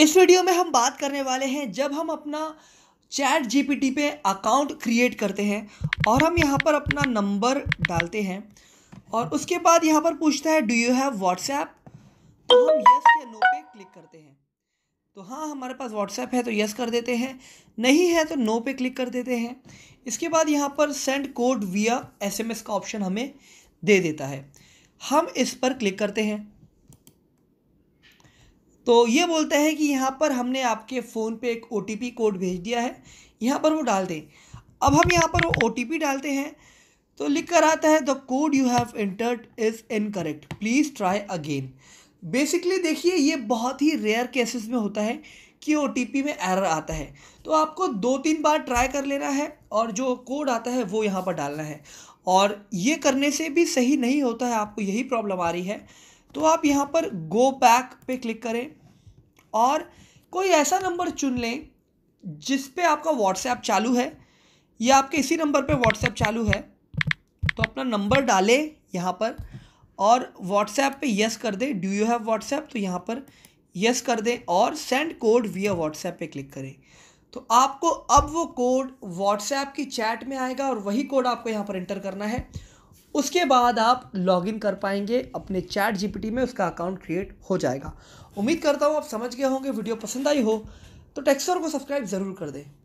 इस वीडियो में हम बात करने वाले हैं जब हम अपना चैट जीपीटी पे अकाउंट क्रिएट करते हैं और हम यहाँ पर अपना नंबर डालते हैं और उसके बाद यहाँ पर पूछता है डू यू हैव व्हाट्सएप तो हम यस या नो पे क्लिक करते हैं तो हाँ हमारे पास व्हाट्सएप है तो यस कर देते हैं नहीं है तो नो पे क्लिक कर देते हैं इसके बाद यहाँ पर सेंड कोड विया एसएमएस का ऑप्शन हमें दे देता है हम इस पर क्लिक करते हैं तो ये बोलता है कि यहाँ पर हमने आपके फ़ोन पे एक ओ कोड भेज दिया है यहाँ पर वो डाल दें अब हम यहाँ पर वो ओ डालते हैं तो लिख कर आता है the code you have entered is incorrect please try again basically देखिए ये बहुत ही रेयर केसेस में होता है कि ओ में एरर आता है तो आपको दो तीन बार ट्राई कर लेना है और जो कोड आता है वो यहाँ पर डालना है और ये करने से भी सही नहीं होता है आपको यही प्रॉब्लम आ रही है तो आप यहाँ पर गो बैक पे क्लिक करें और कोई ऐसा नंबर चुन लें जिस पे आपका व्हाट्सएप चालू है या आपके इसी नंबर पे व्हाट्सएप चालू है तो अपना नंबर डालें यहाँ पर और व्हाट्सएप पे यस कर दें डू यू हैव व्हाट्सएप तो यहाँ पर यस कर दें और सेंड कोड विया व्हाट्सएप पे क्लिक करें तो आपको अब वो कोड व्हाट्सएप की चैट में आएगा और वही कोड आपको यहाँ पर इंटर करना है उसके बाद आप लॉगिन कर पाएंगे अपने चैट जीपीटी में उसका अकाउंट क्रिएट हो जाएगा उम्मीद करता हूँ आप समझ गए होंगे वीडियो पसंद आई हो तो टेक्सचर को सब्सक्राइब ज़रूर कर दें